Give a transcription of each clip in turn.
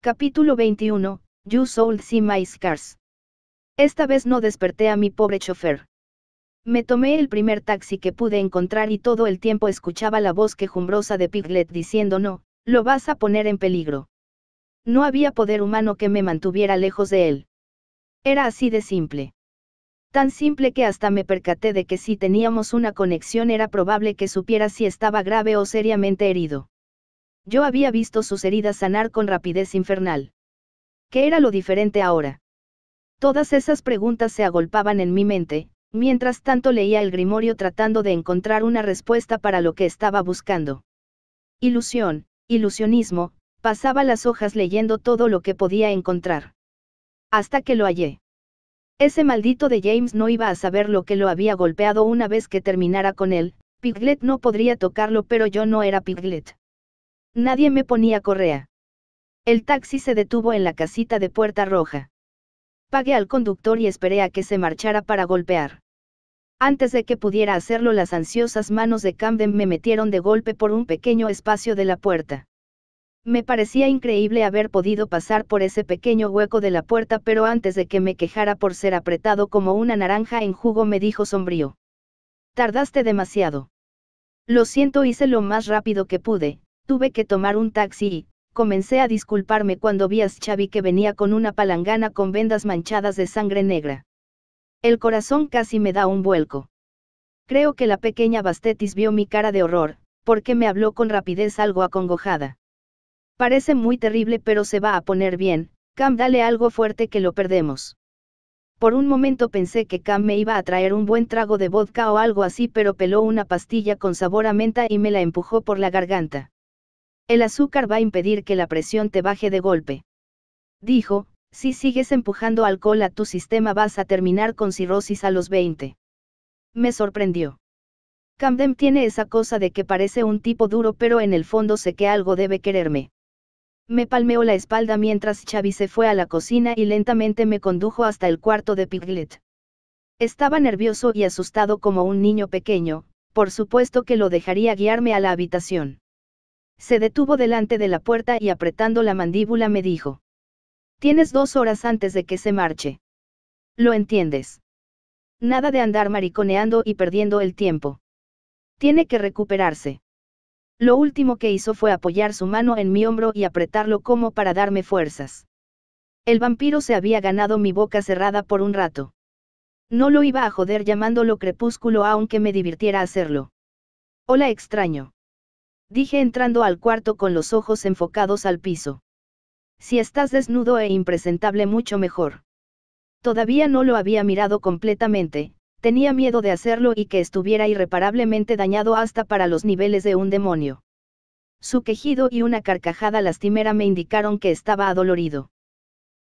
Capítulo 21. You sold see my scars. Esta vez no desperté a mi pobre chofer. Me tomé el primer taxi que pude encontrar y todo el tiempo escuchaba la voz quejumbrosa de Piglet diciendo no, lo vas a poner en peligro. No había poder humano que me mantuviera lejos de él. Era así de simple. Tan simple que hasta me percaté de que si teníamos una conexión era probable que supiera si estaba grave o seriamente herido. Yo había visto sus heridas sanar con rapidez infernal. ¿Qué era lo diferente ahora? Todas esas preguntas se agolpaban en mi mente, mientras tanto leía el grimorio tratando de encontrar una respuesta para lo que estaba buscando. Ilusión, ilusionismo, pasaba las hojas leyendo todo lo que podía encontrar. Hasta que lo hallé. Ese maldito de James no iba a saber lo que lo había golpeado una vez que terminara con él, Piglet no podría tocarlo pero yo no era Piglet. Nadie me ponía correa. El taxi se detuvo en la casita de Puerta Roja. Pagué al conductor y esperé a que se marchara para golpear. Antes de que pudiera hacerlo las ansiosas manos de Camden me metieron de golpe por un pequeño espacio de la puerta. Me parecía increíble haber podido pasar por ese pequeño hueco de la puerta pero antes de que me quejara por ser apretado como una naranja en jugo me dijo sombrío. Tardaste demasiado. Lo siento hice lo más rápido que pude, Tuve que tomar un taxi y, comencé a disculparme cuando vi a Xavi que venía con una palangana con vendas manchadas de sangre negra. El corazón casi me da un vuelco. Creo que la pequeña Bastetis vio mi cara de horror, porque me habló con rapidez algo acongojada. Parece muy terrible pero se va a poner bien, Cam dale algo fuerte que lo perdemos. Por un momento pensé que Cam me iba a traer un buen trago de vodka o algo así pero peló una pastilla con sabor a menta y me la empujó por la garganta. El azúcar va a impedir que la presión te baje de golpe. Dijo, si sigues empujando alcohol a tu sistema vas a terminar con cirrosis a los 20. Me sorprendió. Camden tiene esa cosa de que parece un tipo duro pero en el fondo sé que algo debe quererme. Me palmeó la espalda mientras Xavi se fue a la cocina y lentamente me condujo hasta el cuarto de Piglet. Estaba nervioso y asustado como un niño pequeño, por supuesto que lo dejaría guiarme a la habitación. Se detuvo delante de la puerta y apretando la mandíbula me dijo. Tienes dos horas antes de que se marche. Lo entiendes. Nada de andar mariconeando y perdiendo el tiempo. Tiene que recuperarse. Lo último que hizo fue apoyar su mano en mi hombro y apretarlo como para darme fuerzas. El vampiro se había ganado mi boca cerrada por un rato. No lo iba a joder llamándolo crepúsculo aunque me divirtiera hacerlo. Hola extraño. Dije entrando al cuarto con los ojos enfocados al piso. Si estás desnudo e impresentable mucho mejor. Todavía no lo había mirado completamente, tenía miedo de hacerlo y que estuviera irreparablemente dañado hasta para los niveles de un demonio. Su quejido y una carcajada lastimera me indicaron que estaba adolorido.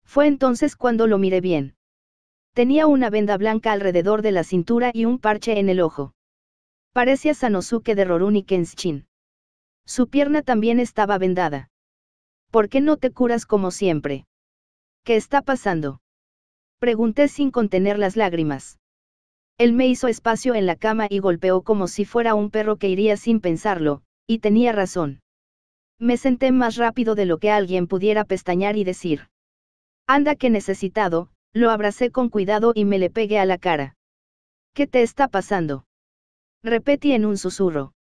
Fue entonces cuando lo miré bien. Tenía una venda blanca alrededor de la cintura y un parche en el ojo. Parecía Sanosuke de Rurouni Kenshin. Su pierna también estaba vendada. ¿Por qué no te curas como siempre? ¿Qué está pasando? Pregunté sin contener las lágrimas. Él me hizo espacio en la cama y golpeó como si fuera un perro que iría sin pensarlo, y tenía razón. Me senté más rápido de lo que alguien pudiera pestañear y decir. Anda que necesitado, lo abracé con cuidado y me le pegué a la cara. ¿Qué te está pasando? Repetí en un susurro.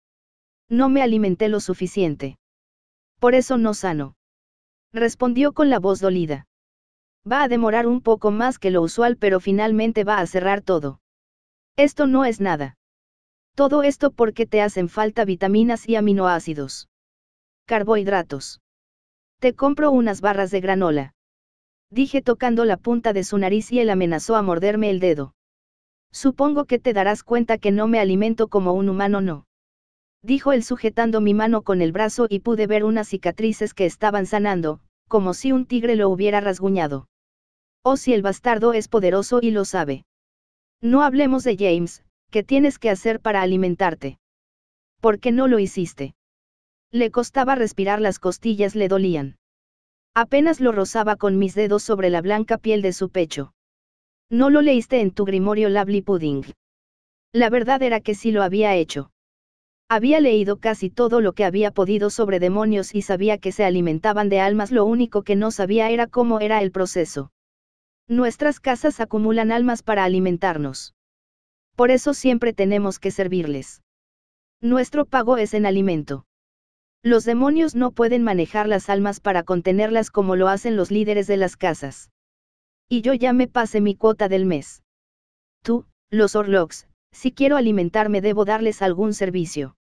No me alimenté lo suficiente. Por eso no sano. Respondió con la voz dolida. Va a demorar un poco más que lo usual, pero finalmente va a cerrar todo. Esto no es nada. Todo esto porque te hacen falta vitaminas y aminoácidos. Carbohidratos. Te compro unas barras de granola. Dije tocando la punta de su nariz y él amenazó a morderme el dedo. Supongo que te darás cuenta que no me alimento como un humano, no dijo él sujetando mi mano con el brazo y pude ver unas cicatrices que estaban sanando, como si un tigre lo hubiera rasguñado. Oh si el bastardo es poderoso y lo sabe. No hablemos de James, ¿qué tienes que hacer para alimentarte? ¿Por qué no lo hiciste? Le costaba respirar, las costillas le dolían. Apenas lo rozaba con mis dedos sobre la blanca piel de su pecho. No lo leíste en tu grimorio Lovely Pudding. La verdad era que sí lo había hecho. Había leído casi todo lo que había podido sobre demonios y sabía que se alimentaban de almas, lo único que no sabía era cómo era el proceso. Nuestras casas acumulan almas para alimentarnos. Por eso siempre tenemos que servirles. Nuestro pago es en alimento. Los demonios no pueden manejar las almas para contenerlas como lo hacen los líderes de las casas. Y yo ya me pasé mi cuota del mes. Tú, los Orlogs si quiero alimentarme debo darles algún servicio.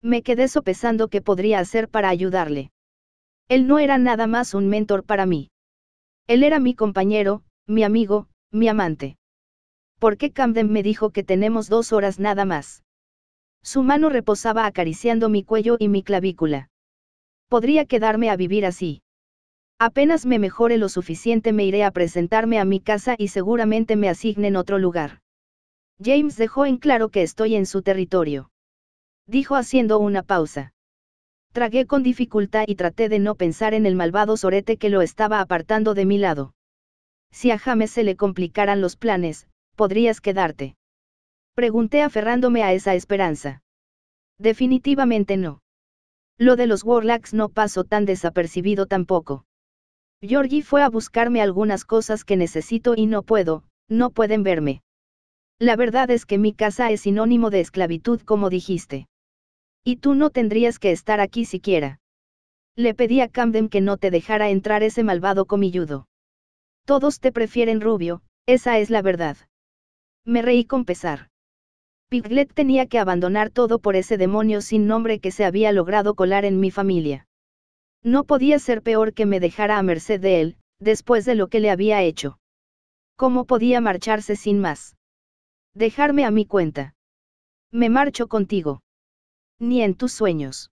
Me quedé sopesando qué podría hacer para ayudarle. Él no era nada más un mentor para mí. Él era mi compañero, mi amigo, mi amante. ¿Por qué Camden me dijo que tenemos dos horas nada más? Su mano reposaba acariciando mi cuello y mi clavícula. Podría quedarme a vivir así. Apenas me mejore lo suficiente me iré a presentarme a mi casa y seguramente me asignen otro lugar. James dejó en claro que estoy en su territorio. Dijo haciendo una pausa. Tragué con dificultad y traté de no pensar en el malvado sorete que lo estaba apartando de mi lado. Si a James se le complicaran los planes, podrías quedarte. Pregunté aferrándome a esa esperanza. Definitivamente no. Lo de los Warlocks no pasó tan desapercibido tampoco. Georgie fue a buscarme algunas cosas que necesito y no puedo, no pueden verme. La verdad es que mi casa es sinónimo de esclavitud como dijiste. Y tú no tendrías que estar aquí siquiera. Le pedí a Camden que no te dejara entrar ese malvado comilludo. Todos te prefieren rubio, esa es la verdad. Me reí con pesar. Piglet tenía que abandonar todo por ese demonio sin nombre que se había logrado colar en mi familia. No podía ser peor que me dejara a merced de él, después de lo que le había hecho. ¿Cómo podía marcharse sin más? Dejarme a mi cuenta. Me marcho contigo. Ni en tus sueños.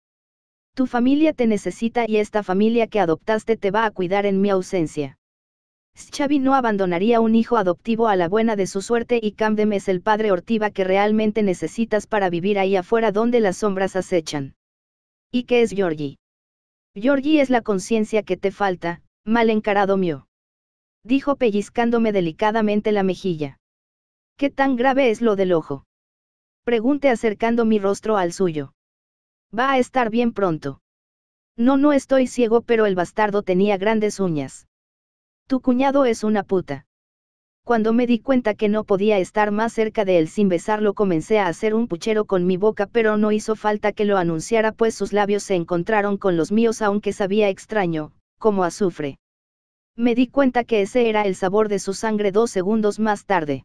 Tu familia te necesita y esta familia que adoptaste te va a cuidar en mi ausencia. Xavi no abandonaría un hijo adoptivo a la buena de su suerte y Camdem es el padre ortiva que realmente necesitas para vivir ahí afuera donde las sombras acechan. ¿Y qué es Georgie? Georgie es la conciencia que te falta, mal encarado mío. Dijo pellizcándome delicadamente la mejilla. ¿Qué tan grave es lo del ojo? Pregunté acercando mi rostro al suyo. Va a estar bien pronto. No, no estoy ciego, pero el bastardo tenía grandes uñas. Tu cuñado es una puta. Cuando me di cuenta que no podía estar más cerca de él sin besarlo, comencé a hacer un puchero con mi boca, pero no hizo falta que lo anunciara, pues sus labios se encontraron con los míos, aunque sabía extraño, como azufre. Me di cuenta que ese era el sabor de su sangre dos segundos más tarde.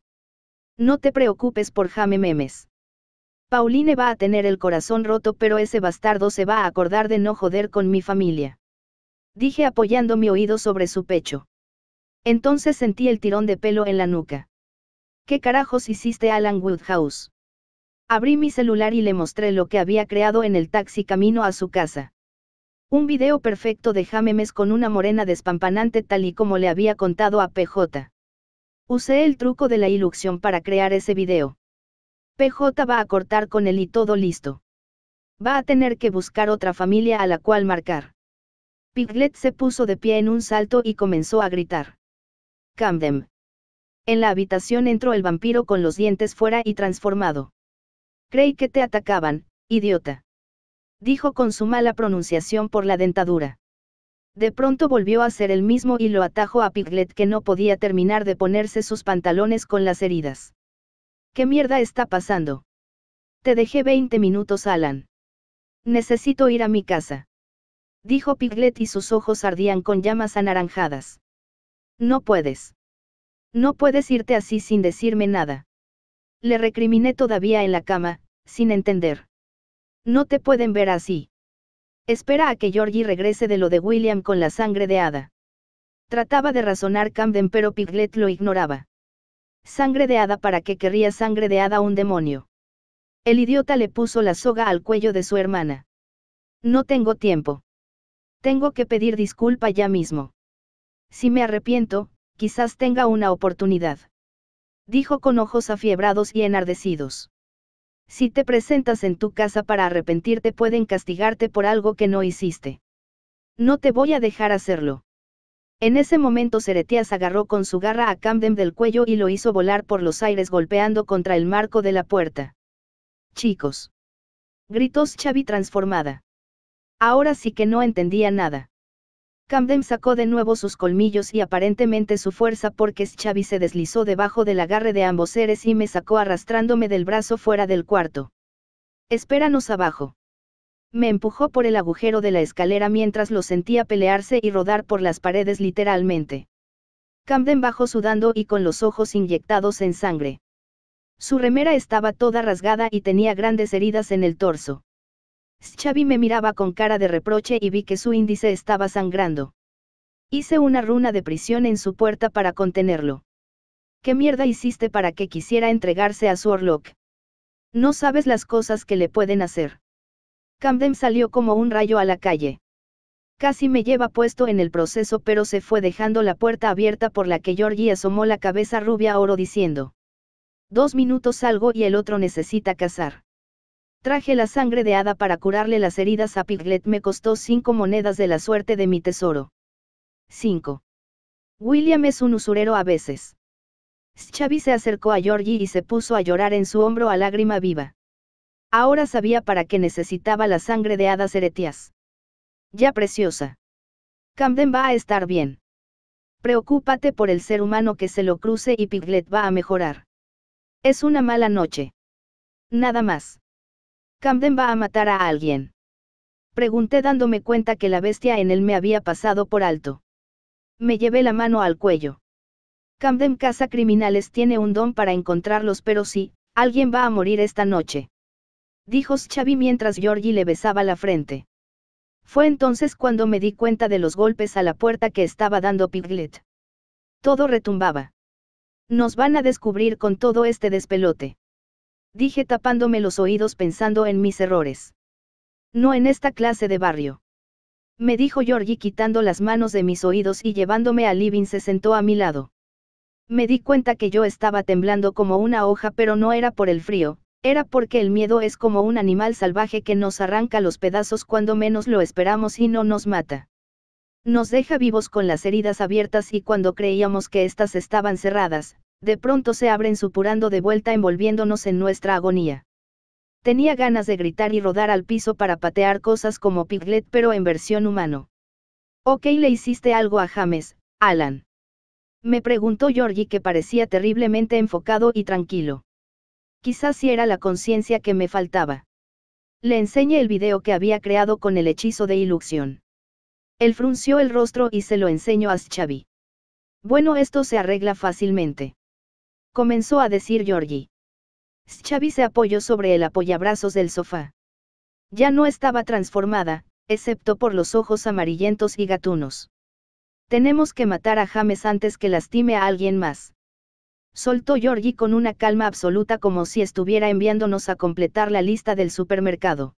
No te preocupes por Jame Memes. Pauline va a tener el corazón roto pero ese bastardo se va a acordar de no joder con mi familia. Dije apoyando mi oído sobre su pecho. Entonces sentí el tirón de pelo en la nuca. ¿Qué carajos hiciste Alan Woodhouse? Abrí mi celular y le mostré lo que había creado en el taxi camino a su casa. Un video perfecto de Jamemes con una morena despampanante tal y como le había contado a PJ. Usé el truco de la ilusión para crear ese video. PJ va a cortar con él y todo listo. Va a tener que buscar otra familia a la cual marcar. Piglet se puso de pie en un salto y comenzó a gritar. Camden. En la habitación entró el vampiro con los dientes fuera y transformado. Creí que te atacaban, idiota. Dijo con su mala pronunciación por la dentadura. De pronto volvió a ser el mismo y lo atajó a Piglet que no podía terminar de ponerse sus pantalones con las heridas. ¿Qué mierda está pasando? Te dejé 20 minutos, Alan. Necesito ir a mi casa. Dijo Piglet y sus ojos ardían con llamas anaranjadas. No puedes. No puedes irte así sin decirme nada. Le recriminé todavía en la cama, sin entender. No te pueden ver así. Espera a que Georgie regrese de lo de William con la sangre de hada. Trataba de razonar Camden pero Piglet lo ignoraba. Sangre de hada para qué querría sangre de hada un demonio. El idiota le puso la soga al cuello de su hermana. No tengo tiempo. Tengo que pedir disculpa ya mismo. Si me arrepiento, quizás tenga una oportunidad. Dijo con ojos afiebrados y enardecidos. Si te presentas en tu casa para arrepentirte pueden castigarte por algo que no hiciste. No te voy a dejar hacerlo. En ese momento Ceretías agarró con su garra a Camden del cuello y lo hizo volar por los aires golpeando contra el marco de la puerta. Chicos. Gritó Xavi transformada. Ahora sí que no entendía nada. Camden sacó de nuevo sus colmillos y aparentemente su fuerza porque Xavi se deslizó debajo del agarre de ambos seres y me sacó arrastrándome del brazo fuera del cuarto. Espéranos abajo. Me empujó por el agujero de la escalera mientras lo sentía pelearse y rodar por las paredes literalmente. Camden bajó sudando y con los ojos inyectados en sangre. Su remera estaba toda rasgada y tenía grandes heridas en el torso. Xavi me miraba con cara de reproche y vi que su índice estaba sangrando. Hice una runa de prisión en su puerta para contenerlo. ¿Qué mierda hiciste para que quisiera entregarse a su Orlok? No sabes las cosas que le pueden hacer. Camden salió como un rayo a la calle. Casi me lleva puesto en el proceso pero se fue dejando la puerta abierta por la que Georgie asomó la cabeza rubia a oro diciendo. Dos minutos salgo y el otro necesita cazar. Traje la sangre de hada para curarle las heridas a Piglet. Me costó cinco monedas de la suerte de mi tesoro. 5. William es un usurero a veces. Chavi se acercó a Georgie y se puso a llorar en su hombro a lágrima viva. Ahora sabía para qué necesitaba la sangre de hadas heretias. Ya preciosa. Camden va a estar bien. Preocúpate por el ser humano que se lo cruce y Piglet va a mejorar. Es una mala noche. Nada más. Camden va a matar a alguien. Pregunté dándome cuenta que la bestia en él me había pasado por alto. Me llevé la mano al cuello. Camden Casa Criminales tiene un don para encontrarlos, pero sí, alguien va a morir esta noche. Dijo Xavi mientras Georgie le besaba la frente. Fue entonces cuando me di cuenta de los golpes a la puerta que estaba dando Piglet. Todo retumbaba. Nos van a descubrir con todo este despelote dije tapándome los oídos pensando en mis errores. No en esta clase de barrio. Me dijo Georgie quitando las manos de mis oídos y llevándome al living se sentó a mi lado. Me di cuenta que yo estaba temblando como una hoja pero no era por el frío, era porque el miedo es como un animal salvaje que nos arranca los pedazos cuando menos lo esperamos y no nos mata. Nos deja vivos con las heridas abiertas y cuando creíamos que éstas estaban cerradas, de pronto se abren supurando de vuelta envolviéndonos en nuestra agonía. Tenía ganas de gritar y rodar al piso para patear cosas como Piglet pero en versión humano. Ok le hiciste algo a James, Alan. Me preguntó Georgie que parecía terriblemente enfocado y tranquilo. Quizás si era la conciencia que me faltaba. Le enseñé el video que había creado con el hechizo de ilusión. Él frunció el rostro y se lo enseñó a Xavi. Bueno, esto se arregla fácilmente comenzó a decir Georgie. Xavi se apoyó sobre el apoyabrazos del sofá. Ya no estaba transformada, excepto por los ojos amarillentos y gatunos. Tenemos que matar a James antes que lastime a alguien más. Soltó Georgie con una calma absoluta como si estuviera enviándonos a completar la lista del supermercado.